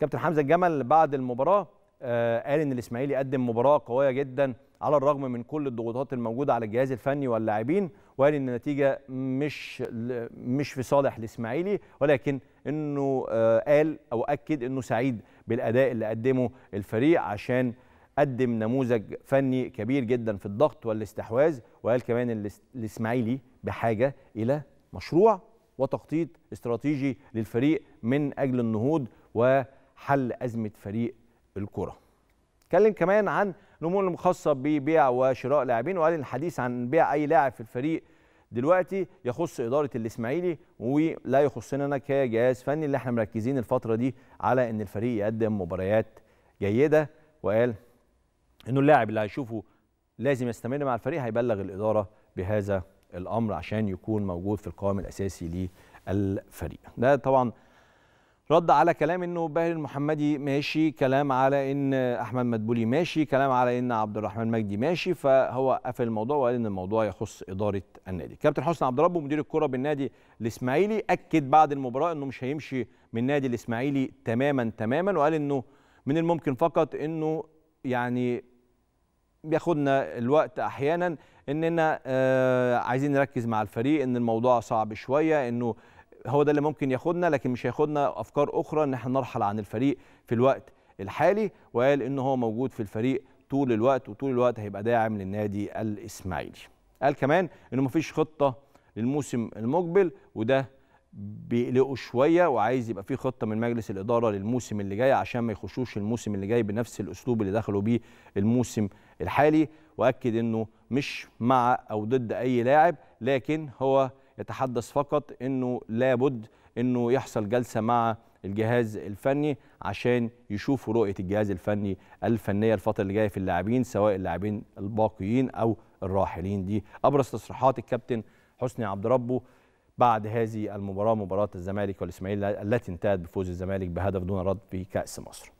كابتن حمزه الجمل بعد المباراه آه، قال ان الاسماعيلي قدم مباراه قويه جدا على الرغم من كل الضغوطات الموجوده على الجهاز الفني واللاعبين وقال ان النتيجه مش مش في صالح الاسماعيلي ولكن انه آه، قال او اكد انه سعيد بالاداء اللي قدمه الفريق عشان قدم نموذج فني كبير جدا في الضغط والاستحواذ وقال كمان الاسماعيلي بحاجه الى مشروع وتخطيط استراتيجي للفريق من اجل النهوض و حل ازمه فريق الكره. اتكلم كمان عن الامور المخصصه ببيع وشراء لاعبين وقال الحديث عن بيع اي لاعب في الفريق دلوقتي يخص اداره الاسماعيلي ولا يخصنا انا كجهاز فني اللي احنا مركزين الفتره دي على ان الفريق يقدم مباريات جيده وقال انه اللاعب اللي هيشوفه لازم يستمر مع الفريق هيبلغ الاداره بهذا الامر عشان يكون موجود في القائم الاساسي للفريق ده طبعا رد على كلام انه باهر المحمدي ماشي كلام على ان احمد مدبولي ماشي كلام على ان عبد الرحمن مجدي ماشي فهو قفل الموضوع وقال ان الموضوع يخص اداره النادي كابتن حسن عبد ربه مدير الكره بالنادي الاسماعيلي اكد بعد المباراه انه مش هيمشي من نادي الاسماعيلي تماما تماما وقال انه من الممكن فقط انه يعني بياخدنا الوقت احيانا اننا آه عايزين نركز مع الفريق ان الموضوع صعب شويه انه هو ده اللي ممكن ياخدنا لكن مش هياخدنا افكار اخرى ان احنا نرحل عن الفريق في الوقت الحالي وقال ان هو موجود في الفريق طول الوقت وطول الوقت هيبقى داعم للنادي الاسماعيلي قال كمان انه مفيش خطه للموسم المقبل وده بيقلقه شويه وعايز يبقى في خطه من مجلس الاداره للموسم اللي جاي عشان ما يخشوش الموسم اللي جاي بنفس الاسلوب اللي دخلوا بيه الموسم الحالي واكد انه مش مع او ضد اي لاعب لكن هو يتحدث فقط انه لابد انه يحصل جلسه مع الجهاز الفني عشان يشوفوا رؤيه الجهاز الفني الفنيه الفتره اللي جايه في اللاعبين سواء اللاعبين الباقيين او الراحلين دي ابرز تصريحات الكابتن حسني عبد ربه بعد هذه المباراه مباراه الزمالك والاسماعيلي التي انتهت بفوز الزمالك بهدف دون رد في كاس مصر